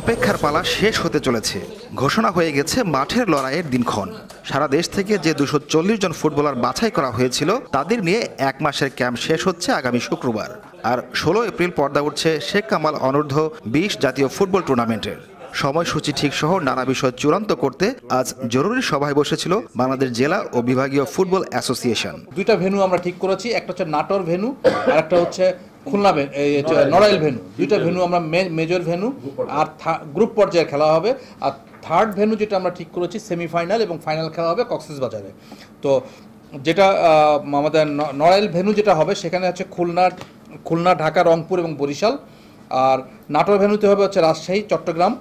অপেক্ষার পালা শেষ হতে চলেছে ঘোষণা হয়ে গেছে মাঠের লড়াইয়ের দিনক্ষণ সারা দেশ থেকে যে দুশো জন ফুটবলার বাছাই করা হয়েছিল তাদের নিয়ে এক মাসের ক্যাম্প শেষ হচ্ছে আগামী শুক্রবার আর ষোলো এপ্রিল পর্দা উঠছে শেখ কামাল অনূর্ধ্ব বিশ জাতীয় ফুটবল টুর্নামেন্টের সময়সূচি ঠিক সহ নানা বিষয় চূড়ান্ত করতে আজ জরুরি সভায় বসেছিল বাংলাদেশ জেলা ও বিভাগীয় ফুটবল অ্যাসোসিয়েশন দুইটা ভেনু আমরা ঠিক করেছি একটা হচ্ছে নাটোর ভেনু আর একটা হচ্ছে খুলনা নড়াইল ভেনু দুইটা ভেনু আমরা মেজর ভেনু আর গ্রুপ পর্যায়ে খেলা হবে আর থার্ড ভেনু যেটা আমরা ঠিক করেছি সেমিফাইনাল এবং ফাইনাল খেলা হবে বাজারে তো যেটা আমাদের নড়াইল ভেনু যেটা হবে সেখানে হচ্ছে খুলনা খুলনা ঢাকা রংপুর এবং বরিশাল আর নাটোর ভেনুতে হবে হচ্ছে রাজশাহী চট্টগ্রাম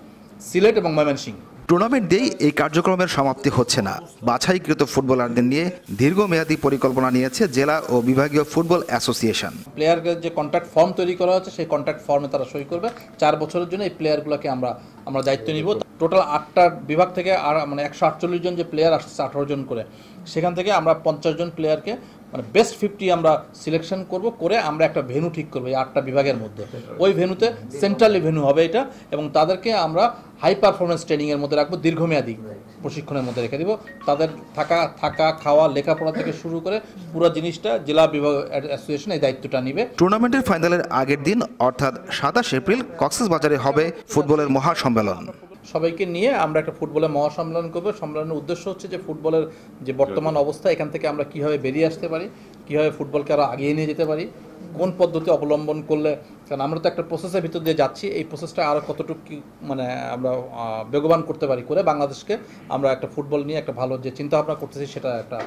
সিলেট এবং ময়মনসিংহ টুর্নামেন্ট দিয়েই এই কার্যক্রমের সমাপ্তি হচ্ছে না বাছাইকৃত ফুটবলারদের নিয়ে দীর্ঘমেয়াদী পরিকল্পনা নিয়েছে জেলা ও বিভাগীয় ফুটবল অ্যাসোসিয়েশন প্লেয়ারদের যে কন্ট্রাক্ট ফর্ম তৈরি করা হয়েছে সেই কন্ট্রাক্ট ফর্মে তারা সই করবে চার বছরের জন্য এই প্লেয়ারগুলোকে আমরা আমরা দায়িত্ব নিব টোটাল আটটা বিভাগ থেকে আর মানে একশো আটচল্লিশ জন যে প্লেয়ার আসছে আঠারো জন করে সেখান থেকে আমরা পঞ্চাশ জন প্লেয়ারকে মানে বেস্ট ফিফটি আমরা সিলেকশন করব করে আমরা একটা ভেনু ঠিক করবো এই আটটা বিভাগের মধ্যে ওই ভেনুতে সেন্ট্রালি ভেনু হবে এটা এবং তাদেরকে আমরা হাই পারফরমেন্স ট্রেনিংয়ের মধ্যে রাখবো দীর্ঘমেয়াদী প্রশিক্ষণের মধ্যে রেখে দিব তাদের থাকা থাকা খাওয়া লেখাপড়া থেকে শুরু করে পুরো জিনিসটা জেলা বিভাগ অ্যাসোসিয়েশন এই দায়িত্বটা নিবে টুর্নামেন্টের ফাইনালের আগের দিন অর্থাৎ সাতাশ এপ্রিল কক্সেস বাজারে হবে ফুটবলের মহাসম্মেলন সবাইকে নিয়ে আমরা একটা ফুটবলের মহাসম্মেলন করবো সম্মেলনের উদ্দেশ্য হচ্ছে যে ফুটবলের যে বর্তমান অবস্থা এখান থেকে আমরা কীভাবে বেরিয়ে আসতে পারি কীভাবে ফুটবলকে আরও আগিয়ে নিয়ে যেতে পারি কোন পদ্ধতি অবলম্বন করলে কারণ আমরা তো একটা প্রসেসের ভিতর দিয়ে যাচ্ছি এই প্রসেসটা আরও কতটুকু মানে আমরা বেগবান করতে পারি করে বাংলাদেশকে আমরা একটা ফুটবল নিয়ে একটা ভালো যে চিন্তাভাবনা করতেছি সেটা একটা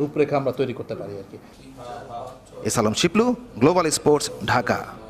রূপরেখা আমরা তৈরি করতে পারি আর কি A Alam Shiplu global sports Dhaka